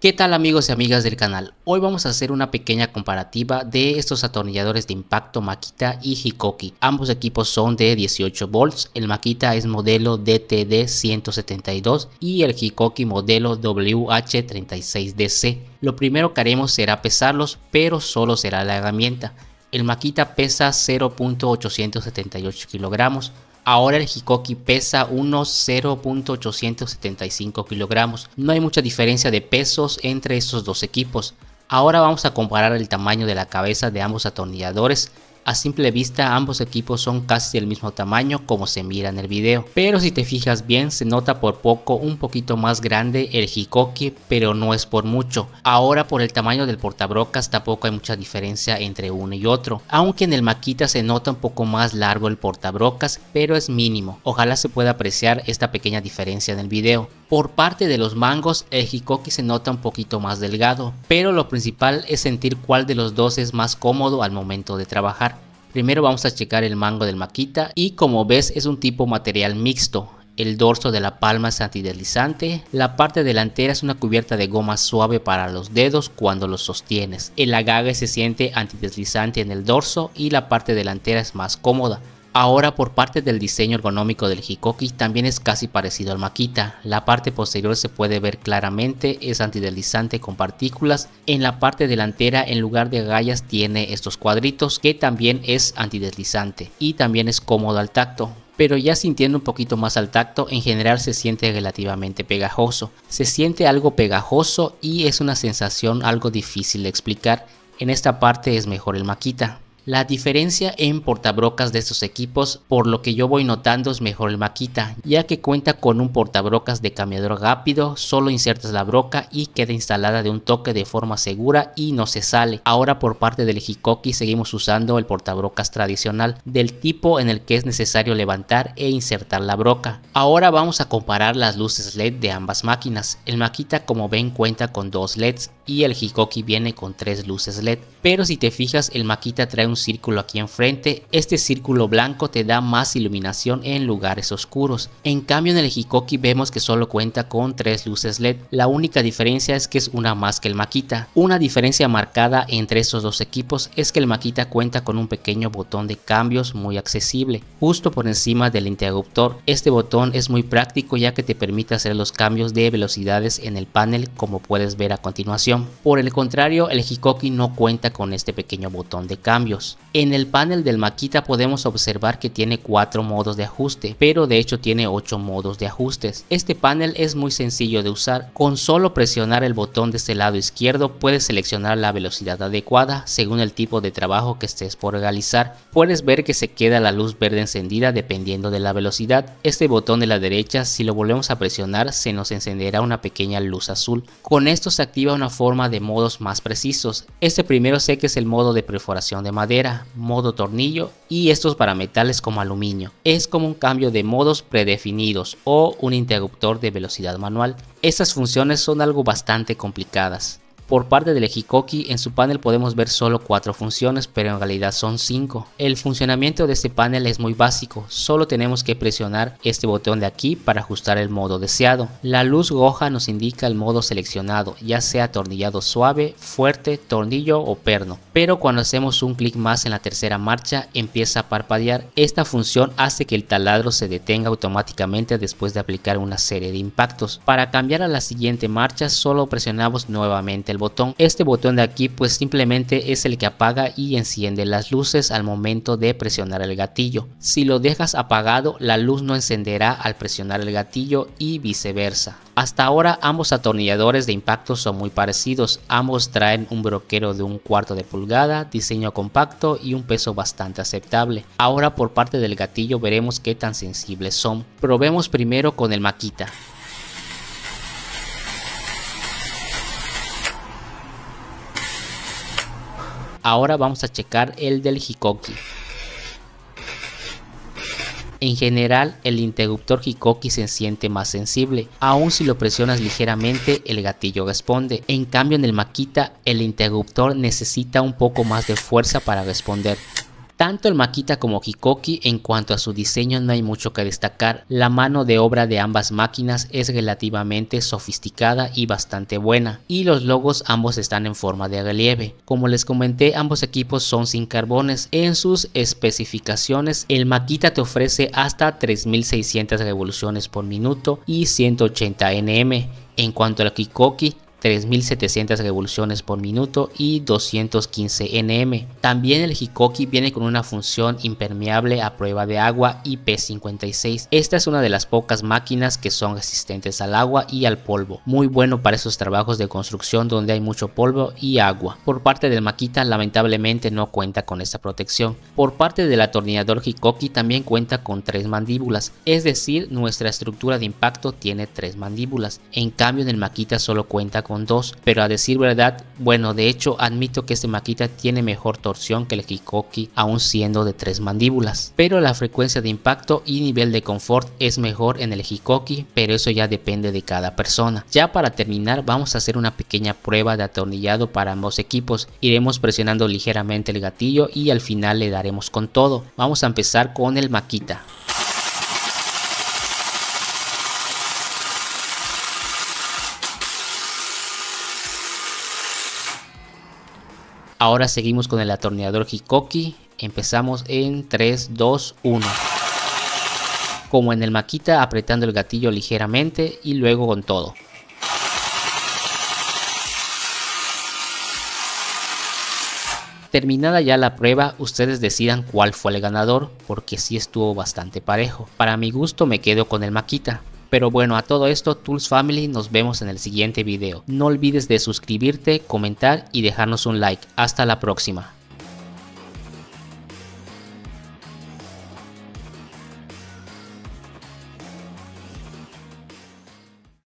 ¿Qué tal amigos y amigas del canal? Hoy vamos a hacer una pequeña comparativa de estos atornilladores de impacto Makita y Hikoki. Ambos equipos son de 18 volts, el Makita es modelo DTD 172 y el Hikoki modelo WH36DC. Lo primero que haremos será pesarlos, pero solo será la herramienta. El Makita pesa 0.878 kilogramos, Ahora el Hikoki pesa unos 0.875 kilogramos. No hay mucha diferencia de pesos entre estos dos equipos. Ahora vamos a comparar el tamaño de la cabeza de ambos atornilladores a simple vista ambos equipos son casi del mismo tamaño como se mira en el video, pero si te fijas bien se nota por poco un poquito más grande el Hikoki, pero no es por mucho. Ahora por el tamaño del portabrocas tampoco hay mucha diferencia entre uno y otro, aunque en el maquita se nota un poco más largo el portabrocas, pero es mínimo. Ojalá se pueda apreciar esta pequeña diferencia en el video. Por parte de los mangos, el Hikoki se nota un poquito más delgado, pero lo principal es sentir cuál de los dos es más cómodo al momento de trabajar. Primero vamos a checar el mango del maquita y como ves es un tipo material mixto, el dorso de la palma es antideslizante, la parte delantera es una cubierta de goma suave para los dedos cuando los sostienes. El agave se siente antideslizante en el dorso y la parte delantera es más cómoda. Ahora por parte del diseño ergonómico del Hikoki también es casi parecido al Maquita. la parte posterior se puede ver claramente, es antideslizante con partículas, en la parte delantera en lugar de agallas tiene estos cuadritos que también es antideslizante y también es cómodo al tacto, pero ya sintiendo un poquito más al tacto, en general se siente relativamente pegajoso. Se siente algo pegajoso y es una sensación algo difícil de explicar. En esta parte es mejor el maquita, la diferencia en portabrocas de estos equipos, por lo que yo voy notando, es mejor el Maquita, ya que cuenta con un portabrocas de cambiador rápido, solo insertas la broca y queda instalada de un toque de forma segura y no se sale. Ahora por parte del Hikoki seguimos usando el portabrocas tradicional, del tipo en el que es necesario levantar e insertar la broca. Ahora vamos a comparar las luces LED de ambas máquinas. El Maquita, como ven cuenta con dos LEDs y el Hikoki viene con tres luces LED, pero si te fijas el Maquita trae un círculo aquí enfrente, este círculo blanco te da más iluminación en lugares oscuros. En cambio en el Hikoki vemos que solo cuenta con tres luces LED, la única diferencia es que es una más que el Maquita. Una diferencia marcada entre estos dos equipos es que el Maquita cuenta con un pequeño botón de cambios muy accesible, justo por encima del interruptor. Este botón es muy práctico ya que te permite hacer los cambios de velocidades en el panel como puedes ver a continuación. Por el contrario, el Hikoki no cuenta con este pequeño botón de cambios. En el panel del Makita podemos observar que tiene 4 modos de ajuste, pero de hecho tiene 8 modos de ajustes. Este panel es muy sencillo de usar, con solo presionar el botón de este lado izquierdo puedes seleccionar la velocidad adecuada según el tipo de trabajo que estés por realizar. Puedes ver que se queda la luz verde encendida dependiendo de la velocidad. Este botón de la derecha si lo volvemos a presionar se nos encenderá una pequeña luz azul. Con esto se activa una forma de modos más precisos. Este primero sé que es el modo de perforación de madera modo tornillo y estos para metales como aluminio. Es como un cambio de modos predefinidos o un interruptor de velocidad manual. Estas funciones son algo bastante complicadas. Por parte del Hikoki, en su panel podemos ver solo 4 funciones, pero en realidad son 5. El funcionamiento de este panel es muy básico, solo tenemos que presionar este botón de aquí para ajustar el modo deseado. La luz roja nos indica el modo seleccionado, ya sea atornillado suave, fuerte, tornillo o perno. Pero cuando hacemos un clic más en la tercera marcha, empieza a parpadear. Esta función hace que el taladro se detenga automáticamente después de aplicar una serie de impactos. Para cambiar a la siguiente marcha, solo presionamos nuevamente el botón. Este botón de aquí pues simplemente es el que apaga y enciende las luces al momento de presionar el gatillo. Si lo dejas apagado la luz no encenderá al presionar el gatillo y viceversa. Hasta ahora ambos atornilladores de impacto son muy parecidos, ambos traen un broquero de un cuarto de pulgada, diseño compacto y un peso bastante aceptable. Ahora por parte del gatillo veremos qué tan sensibles son. Probemos primero con el Maquita. Ahora vamos a checar el del Hikoki. En general, el interruptor Hikoki se siente más sensible, aun si lo presionas ligeramente el gatillo responde. En cambio en el Makita, el interruptor necesita un poco más de fuerza para responder, tanto el Makita como Hikoki en cuanto a su diseño no hay mucho que destacar, la mano de obra de ambas máquinas es relativamente sofisticada y bastante buena, y los logos ambos están en forma de relieve. Como les comenté, ambos equipos son sin carbones. En sus especificaciones, el Makita te ofrece hasta 3600 revoluciones por minuto y 180 nm. En cuanto al Kikoki, 3.700 revoluciones por minuto y 215 nm. También el Hikoki viene con una función impermeable a prueba de agua IP56. Esta es una de las pocas máquinas que son resistentes al agua y al polvo. Muy bueno para esos trabajos de construcción donde hay mucho polvo y agua. Por parte del Makita lamentablemente no cuenta con esta protección. Por parte del atornillador Hikoki también cuenta con tres mandíbulas, es decir nuestra estructura de impacto tiene tres mandíbulas. En cambio en el Makita solo cuenta con con 2, pero a decir verdad, bueno, de hecho admito que este maquita tiene mejor torsión que el Hikoki aún siendo de tres mandíbulas. Pero la frecuencia de impacto y nivel de confort es mejor en el Hikoki, pero eso ya depende de cada persona. Ya para terminar vamos a hacer una pequeña prueba de atornillado para ambos equipos. Iremos presionando ligeramente el gatillo y al final le daremos con todo. Vamos a empezar con el maquita. Ahora seguimos con el atornillador Hikoki. Empezamos en 3, 2, 1. Como en el maquita, apretando el gatillo ligeramente y luego con todo. Terminada ya la prueba, ustedes decidan cuál fue el ganador, porque sí estuvo bastante parejo. Para mi gusto me quedo con el maquita. Pero bueno, a todo esto, Tools Family, nos vemos en el siguiente video. No olvides de suscribirte, comentar y dejarnos un like. Hasta la próxima.